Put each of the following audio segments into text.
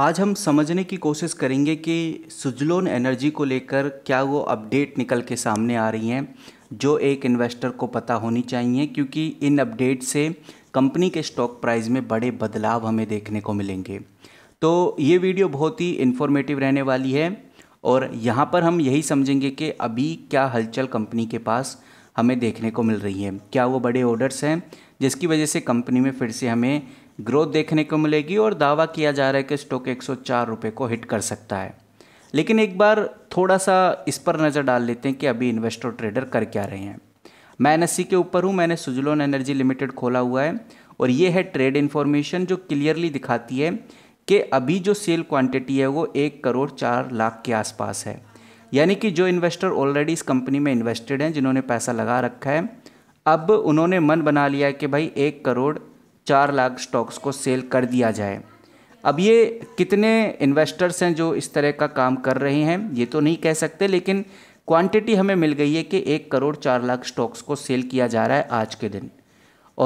आज हम समझने की कोशिश करेंगे कि सुजलोन एनर्जी को लेकर क्या वो अपडेट निकल के सामने आ रही हैं जो एक इन्वेस्टर को पता होनी चाहिए क्योंकि इन अपडेट से कंपनी के स्टॉक प्राइस में बड़े बदलाव हमें देखने को मिलेंगे तो ये वीडियो बहुत ही इन्फॉर्मेटिव रहने वाली है और यहाँ पर हम यही समझेंगे कि अभी क्या हलचल कंपनी के पास हमें देखने को मिल रही है क्या वो बड़े ऑर्डर्स हैं जिसकी वजह से कंपनी में फिर से हमें ग्रोथ देखने को मिलेगी और दावा किया जा रहा है कि स्टॉक एक सौ को हिट कर सकता है लेकिन एक बार थोड़ा सा इस पर नज़र डाल लेते हैं कि अभी इन्वेस्टर ट्रेडर कर क्या रहे हैं मैं एन e के ऊपर हूँ मैंने सुजलोन एनर्जी लिमिटेड खोला हुआ है और ये है ट्रेड इन्फॉर्मेशन जो क्लियरली दिखाती है कि अभी जो सेल क्वांटिटी है वो एक करोड़ चार लाख के आसपास है यानी कि जो इन्वेस्टर ऑलरेडी इस कंपनी में इन्वेस्टेड हैं जिन्होंने पैसा लगा रखा है अब उन्होंने मन बना लिया है कि भाई एक करोड़ चार लाख स्टॉक्स को सेल कर दिया जाए अब ये कितने इन्वेस्टर्स हैं जो इस तरह का काम कर रहे हैं ये तो नहीं कह सकते लेकिन क्वांटिटी हमें मिल गई है कि एक करोड़ चार लाख स्टॉक्स को सेल किया जा रहा है आज के दिन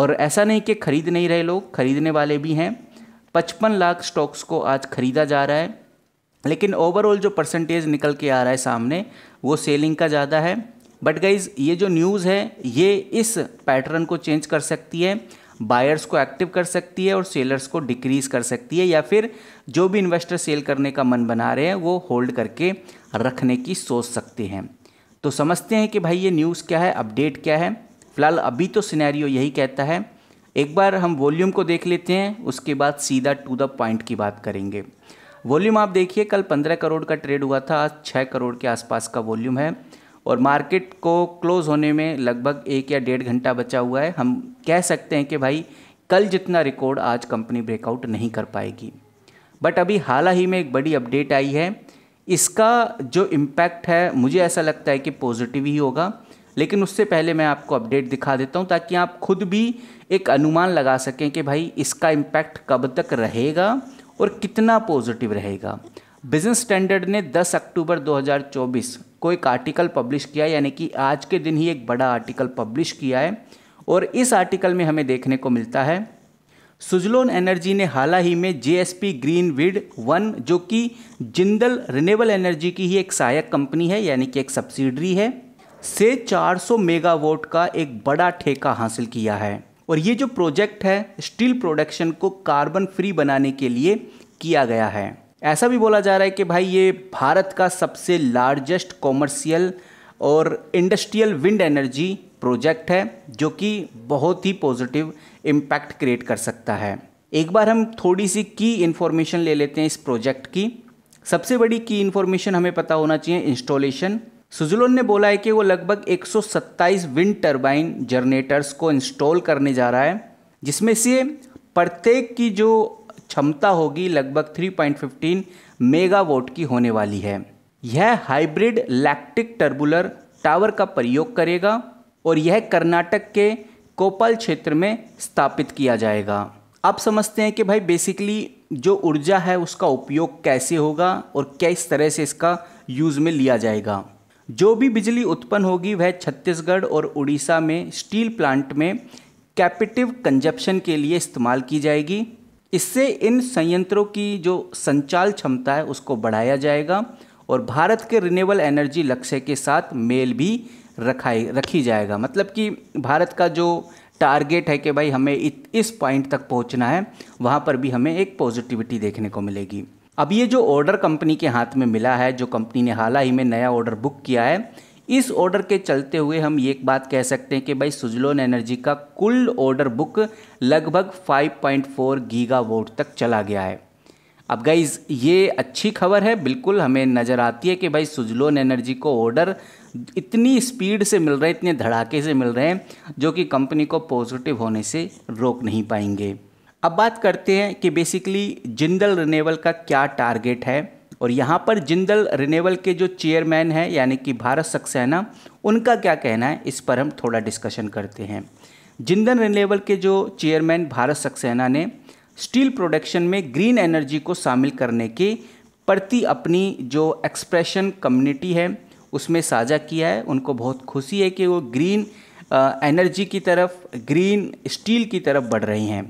और ऐसा नहीं कि खरीद नहीं रहे लोग खरीदने वाले भी हैं पचपन लाख स्टॉक्स को आज खरीदा जा रहा है लेकिन ओवरऑल जो परसेंटेज निकल के आ रहा है सामने वो सेलिंग का ज़्यादा है बट गाइज़ ये जो न्यूज़ है ये इस पैटर्न को चेंज कर सकती है बायर्स को एक्टिव कर सकती है और सेलर्स को डिक्रीज़ कर सकती है या फिर जो भी इन्वेस्टर सेल करने का मन बना रहे हैं वो होल्ड करके रखने की सोच सकते हैं तो समझते हैं कि भाई ये न्यूज़ क्या है अपडेट क्या है फिलहाल अभी तो सिनेरियो यही कहता है एक बार हम वॉल्यूम को देख लेते हैं उसके बाद सीधा टू द पॉइंट की बात करेंगे वॉल्यूम आप देखिए कल 15 करोड़ का ट्रेड हुआ था आज 6 करोड़ के आसपास का वॉल्यूम है और मार्केट को क्लोज़ होने में लगभग एक या डेढ़ घंटा बचा हुआ है हम कह सकते हैं कि भाई कल जितना रिकॉर्ड आज कंपनी ब्रेकआउट नहीं कर पाएगी बट अभी हाल ही में एक बड़ी अपडेट आई है इसका जो इम्पैक्ट है मुझे ऐसा लगता है कि पॉजिटिव ही होगा लेकिन उससे पहले मैं आपको अपडेट दिखा देता हूँ ताकि आप खुद भी एक अनुमान लगा सकें कि भाई इसका इम्पैक्ट कब तक रहेगा और कितना पॉजिटिव रहेगा बिजनेस स्टैंडर्ड ने 10 अक्टूबर 2024 को एक आर्टिकल पब्लिश किया यानी कि आज के दिन ही एक बड़ा आर्टिकल पब्लिश किया है और इस आर्टिकल में हमें देखने को मिलता है सुजलोन एनर्जी ने हाल ही में J S P green wind one जो कि जिंदल रिनेबल एनर्जी की ही एक सहायक कंपनी है यानी कि एक सब्सिडरी है से 400 मेगावाट का एक बड़ा ठेका हासिल किया है और ये जो प्रोजेक्ट है स्टील प्रोडक्शन को कार्बन फ्री बनाने के लिए किया गया है ऐसा भी बोला जा रहा है कि भाई ये भारत का सबसे लार्जेस्ट कॉमर्शियल और इंडस्ट्रियल विंड एनर्जी प्रोजेक्ट है जो कि बहुत ही पॉजिटिव इम्पैक्ट क्रिएट कर सकता है एक बार हम थोड़ी सी की इन्फॉर्मेशन ले लेते हैं इस प्रोजेक्ट की सबसे बड़ी की इन्फॉर्मेशन हमें पता होना चाहिए इंस्टॉलेशन सुजुलोन ने बोला है कि वो लगभग 127 विंड टर्बाइन जनरेटर्स को इंस्टॉल करने जा रहा है जिसमें से प्रत्येक की जो क्षमता होगी लगभग 3.15 मेगावाट की होने वाली है यह हाइब्रिड लैक्टिक टर्बुलर टावर का प्रयोग करेगा और यह कर्नाटक के कोपाल क्षेत्र में स्थापित किया जाएगा आप समझते हैं कि भाई बेसिकली जो ऊर्जा है उसका उपयोग कैसे होगा और किस तरह से इसका यूज़ में लिया जाएगा जो भी बिजली उत्पन्न होगी वह छत्तीसगढ़ और उड़ीसा में स्टील प्लांट में कैपिटिव कंजप्शन के लिए इस्तेमाल की जाएगी इससे इन संयंत्रों की जो संचाल क्षमता है उसको बढ़ाया जाएगा और भारत के रिन्यूएबल एनर्जी लक्ष्य के साथ मेल भी रखाई रखी जाएगा मतलब कि भारत का जो टारगेट है कि भाई हमें इत, इस पॉइंट तक पहुंचना है वहाँ पर भी हमें एक पॉजिटिविटी देखने को मिलेगी अब ये जो ऑर्डर कंपनी के हाथ में मिला है जो कंपनी ने हाल ही में नया ऑर्डर बुक किया है इस ऑर्डर के चलते हुए हम ये बात कह सकते हैं कि भाई सुजलोन एनर्जी का कुल ऑर्डर बुक लगभग 5.4 गीगावाट तक चला गया है अब गाइज ये अच्छी खबर है बिल्कुल हमें नज़र आती है कि भाई सुजलोन एनर्जी को ऑर्डर इतनी स्पीड से मिल रहे इतने धड़ाके से मिल रहे हैं जो कि कंपनी को पॉजिटिव होने से रोक नहीं पाएंगे अब बात करते हैं कि बेसिकली जिंदल रिनेवल का क्या टारगेट है और यहाँ पर जिंदल रिनेवल के जो चेयरमैन हैं यानी कि भारत सक्सेना उनका क्या कहना है इस पर हम थोड़ा डिस्कशन करते हैं जिंदल रिनेवल के जो चेयरमैन भारत सक्सेना ने स्टील प्रोडक्शन में ग्रीन एनर्जी को शामिल करने के प्रति अपनी जो एक्सप्रेशन कम्युनिटी है उसमें साझा किया है उनको बहुत खुशी है कि वो ग्रीन एनर्जी की तरफ ग्रीन स्टील की तरफ बढ़ रही हैं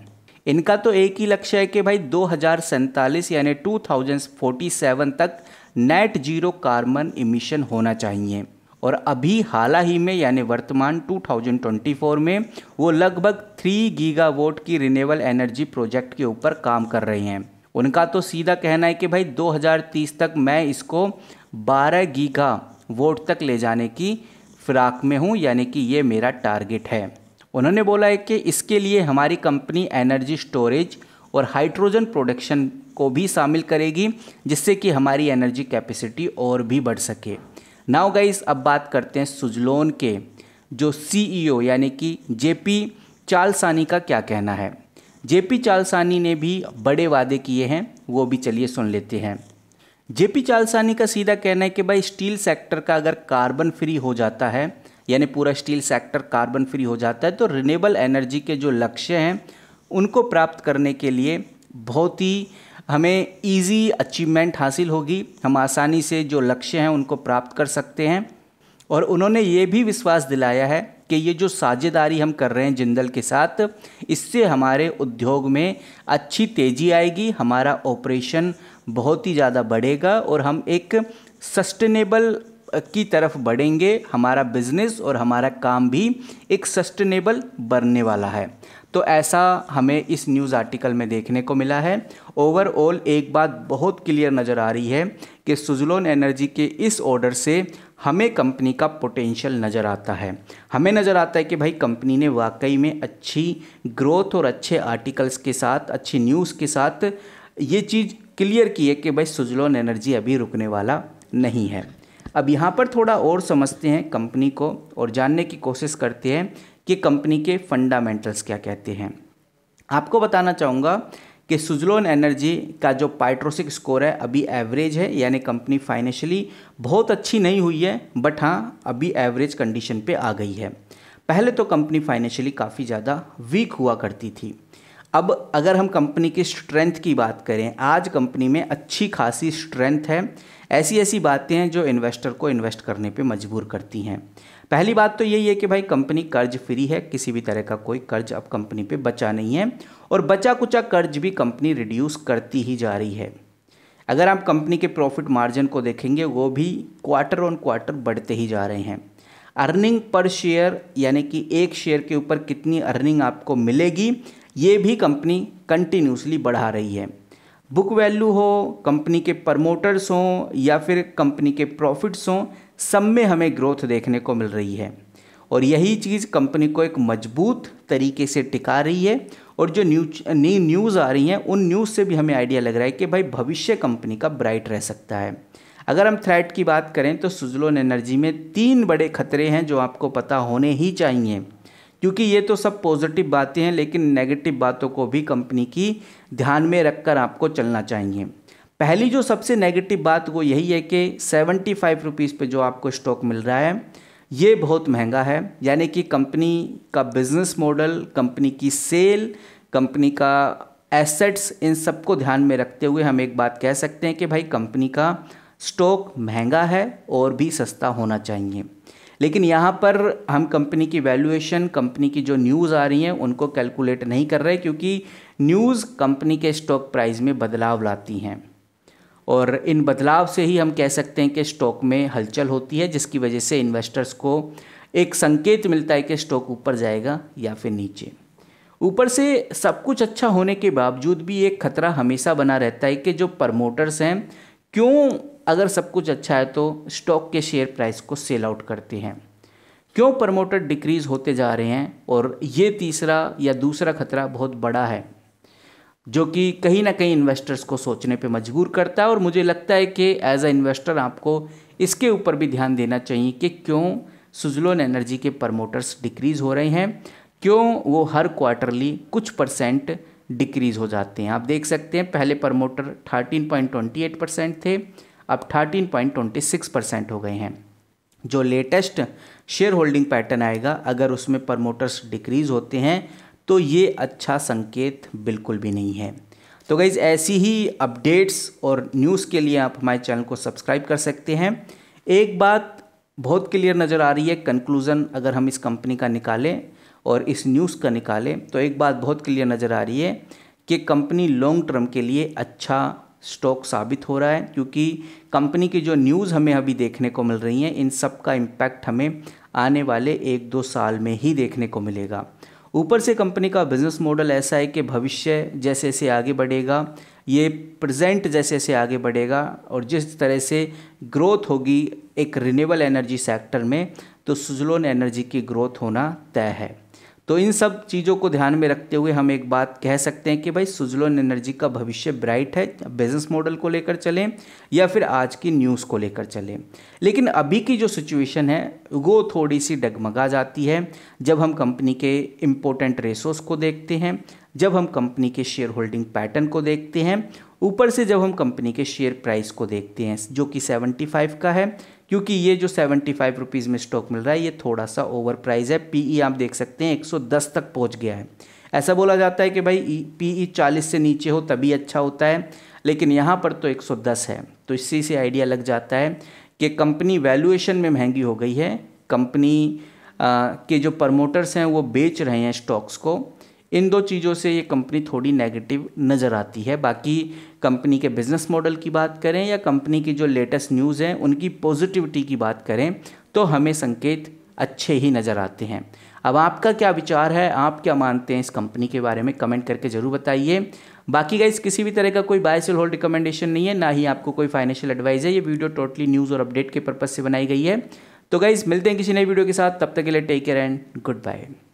इनका तो एक ही लक्ष्य है कि भाई दो हजार सैंतालीस यानी टू थाउजेंड फोर्टी सेवन तक नेट जीरो कार्बन इमिशन होना चाहिए और अभी हाल ही में यानी वर्तमान 2024 में वो लगभग 3 वोट की रिनेबल एनर्जी प्रोजेक्ट के ऊपर काम कर रहे हैं उनका तो सीधा कहना है कि भाई 2030 तक मैं इसको 12 गीगा वोट तक ले जाने की फिराक में हूँ यानी कि ये मेरा टारगेट है उन्होंने बोला है कि इसके लिए हमारी कंपनी एनर्जी स्टोरेज और हाइड्रोजन प्रोडक्शन को भी शामिल करेगी जिससे कि हमारी एनर्जी कैपेसिटी और भी बढ़ सके नाउ गाइस अब बात करते हैं सुजलोन के जो सीईओ e यानी कि जेपी चालसानी का क्या कहना है जेपी चालसानी ने भी बड़े वादे किए हैं वो भी चलिए सुन लेते हैं जेपी चालसानी का सीधा कहना है कि भाई स्टील सेक्टर का अगर कार्बन फ्री हो जाता है यानी पूरा स्टील सेक्टर कार्बन फ्री हो जाता है तो रिनेबल एनर्जी के जो लक्ष्य हैं उनको प्राप्त करने के लिए बहुत ही हमें इजी अचीवमेंट हासिल होगी हम आसानी से जो लक्ष्य हैं उनको प्राप्त कर सकते हैं और उन्होंने ये भी विश्वास दिलाया है कि ये जो साझेदारी हम कर रहे हैं जिंदल के साथ इससे हमारे उद्योग में अच्छी तेज़ी आएगी हमारा ऑपरेशन बहुत ही ज़्यादा बढ़ेगा और हम एक सस्टेनेबल की तरफ बढ़ेंगे हमारा बिजनेस और हमारा काम भी एक सस्टेनेबल बनने वाला है तो ऐसा हमें इस न्यूज़ आर्टिकल में देखने को मिला है ओवरऑल एक बात बहुत क्लियर नज़र आ रही है कि सुजलोन एनर्जी के इस ऑर्डर से हमें कंपनी का पोटेंशियल नज़र आता है हमें नज़र आता है कि भाई कंपनी ने वाकई में अच्छी ग्रोथ और अच्छे आर्टिकल्स के साथ अच्छी न्यूज़ के साथ ये चीज़ क्लियर की है कि भाई सुजलोन एनर्जी अभी रुकने वाला नहीं है अब यहाँ पर थोड़ा और समझते हैं कंपनी को और जानने की कोशिश करते हैं कि कंपनी के फंडामेंटल्स क्या कहते हैं आपको बताना चाहूँगा कि सुजलोन एनर्जी का जो पाइट्रोसिक स्कोर है अभी एवरेज है यानी कंपनी फाइनेंशियली बहुत अच्छी नहीं हुई है बट हाँ अभी एवरेज कंडीशन पे आ गई है पहले तो कंपनी फाइनेंशियली काफ़ी ज़्यादा वीक हुआ करती थी अब अगर हम कंपनी की स्ट्रेंथ की बात करें आज कंपनी में अच्छी खासी स्ट्रेंथ है ऐसी ऐसी बातें हैं जो इन्वेस्टर को इन्वेस्ट करने पे मजबूर करती हैं पहली बात तो यही है कि भाई कंपनी कर्ज फ्री है किसी भी तरह का कोई कर्ज अब कंपनी पे बचा नहीं है और बचा कुचा कर्ज भी कंपनी रिड्यूस करती ही जा रही है अगर आप कंपनी के प्रॉफिट मार्जिन को देखेंगे वो भी क्वार्टर ऑन क्वार्टर बढ़ते ही जा रहे हैं अर्निंग पर शेयर यानी कि एक शेयर के ऊपर कितनी अर्निंग आपको मिलेगी ये भी कंपनी कंटिन्यूसली बढ़ा रही है बुक वैल्यू हो कंपनी के प्रमोटर्स हों या फिर कंपनी के प्रॉफिट्स हों सब में हमें ग्रोथ देखने को मिल रही है और यही चीज़ कंपनी को एक मजबूत तरीके से टिका रही है और जो न्यूज नई न्यूज़ आ रही हैं उन न्यूज़ से भी हमें आइडिया लग रहा है कि भाई भविष्य कंपनी का ब्राइट रह सकता है अगर हम थ्रेट की बात करें तो सुजलोन एनर्जी में तीन बड़े खतरे हैं जो आपको पता होने ही चाहिए क्योंकि ये तो सब पॉजिटिव बातें हैं लेकिन नेगेटिव बातों को भी कंपनी की ध्यान में रखकर आपको चलना चाहिए पहली जो सबसे नेगेटिव बात वो यही है कि सेवेंटी फाइव रुपीज़ पर जो आपको स्टॉक मिल रहा है ये बहुत महंगा है यानी कि कंपनी का बिजनेस मॉडल कंपनी की सेल कंपनी का एसेट्स इन सब को ध्यान में रखते हुए हम एक बात कह सकते हैं कि भाई कंपनी का स्टॉक महंगा है और भी सस्ता होना चाहिए लेकिन यहाँ पर हम कंपनी की वैल्यूएशन कंपनी की जो न्यूज़ आ रही हैं उनको कैलकुलेट नहीं कर रहे क्योंकि न्यूज़ कंपनी के स्टॉक प्राइस में बदलाव लाती हैं और इन बदलाव से ही हम कह सकते हैं कि स्टॉक में हलचल होती है जिसकी वजह से इन्वेस्टर्स को एक संकेत मिलता है कि स्टॉक ऊपर जाएगा या फिर नीचे ऊपर से सब कुछ अच्छा होने के बावजूद भी एक खतरा हमेशा बना रहता है कि जो प्रमोटर्स हैं क्यों अगर सब कुछ अच्छा है तो स्टॉक के शेयर प्राइस को सेल आउट करते हैं क्यों प्रमोटर डिक्रीज होते जा रहे हैं और ये तीसरा या दूसरा खतरा बहुत बड़ा है जो कि कहीं ना कहीं इन्वेस्टर्स को सोचने पे मजबूर करता है और मुझे लगता है कि एज अ इन्वेस्टर आपको इसके ऊपर भी ध्यान देना चाहिए कि क्यों सुजलोन एनर्जी के प्रमोटर्स डिक्रीज़ हो रहे हैं क्यों वो हर क्वार्टरली कुछ परसेंट डिक्रीज़ हो जाते हैं आप देख सकते हैं पहले प्रमोटर 13.28 परसेंट थे अब 13.26 परसेंट हो गए हैं जो लेटेस्ट शेयर होल्डिंग पैटर्न आएगा अगर उसमें प्रमोटर्स डिक्रीज़ होते हैं तो ये अच्छा संकेत बिल्कुल भी नहीं है तो गाइज़ ऐसी ही अपडेट्स और न्यूज़ के लिए आप हमारे चैनल को सब्सक्राइब कर सकते हैं एक बात बहुत क्लियर नज़र आ रही है कंक्लूज़न अगर हम इस कंपनी का निकालें और इस न्यूज़ का निकालें तो एक बात बहुत क्लियर नज़र आ रही है कि कंपनी लॉन्ग टर्म के लिए अच्छा स्टॉक साबित हो रहा है क्योंकि कंपनी की जो न्यूज़ हमें अभी देखने को मिल रही हैं इन सब का इम्पैक्ट हमें आने वाले एक दो साल में ही देखने को मिलेगा ऊपर से कंपनी का बिजनेस मॉडल ऐसा है कि भविष्य जैसे जैसे आगे बढ़ेगा ये प्रेजेंट जैसे जैसे आगे बढ़ेगा और जिस तरह से ग्रोथ होगी एक रिन्यूएबल एनर्जी सेक्टर में तो सुजलोन एनर्जी की ग्रोथ होना तय है तो इन सब चीज़ों को ध्यान में रखते हुए हम एक बात कह सकते हैं कि भाई सुजलोन एनर्जी का भविष्य ब्राइट है बिजनेस मॉडल को लेकर चलें या फिर आज की न्यूज़ को लेकर चलें लेकिन अभी की जो सिचुएशन है वो थोड़ी सी डगमगा जाती है जब हम कंपनी के इम्पोर्टेंट रेसोर्स को देखते हैं जब हम कंपनी के शेयर होल्डिंग पैटर्न को देखते हैं ऊपर से जब हम कंपनी के शेयर प्राइस को देखते हैं जो कि 75 का है क्योंकि ये जो सेवेंटी फाइव रुपीज़ में स्टॉक मिल रहा है ये थोड़ा सा ओवर प्राइज़ है पी ई e आप देख सकते हैं एक सौ दस तक पहुँच गया है ऐसा बोला जाता है कि भाई पी e, ई e चालीस से नीचे हो तभी अच्छा होता है लेकिन यहाँ पर तो एक सौ दस है तो इसी से आइडिया लग जाता है कि कंपनी वैल्यूएशन में महंगी हो गई है कंपनी के जो प्रमोटर्स हैं वो बेच रहे हैं स्टॉक्स को इन दो चीज़ों से ये कंपनी थोड़ी नेगेटिव नज़र आती है बाकी कंपनी के बिज़नेस मॉडल की बात करें या कंपनी की जो लेटेस्ट न्यूज़ हैं उनकी पॉजिटिविटी की बात करें तो हमें संकेत अच्छे ही नज़र आते हैं अब आपका क्या विचार है आप क्या मानते हैं इस कंपनी के बारे में कमेंट करके ज़रूर बताइए बाकी गाइज किसी भी तरह का कोई बाय सेल होल्ड रिकमेंडेशन नहीं है ना ही आपको कोई फाइनेंशियल एडवाइस है ये वीडियो टोटली न्यूज़ और अपडेट के पर्पज़ से बनाई गई है तो गाइज़ मिलते हैं किसी नई वीडियो के साथ तब तक के लिए take care and good bye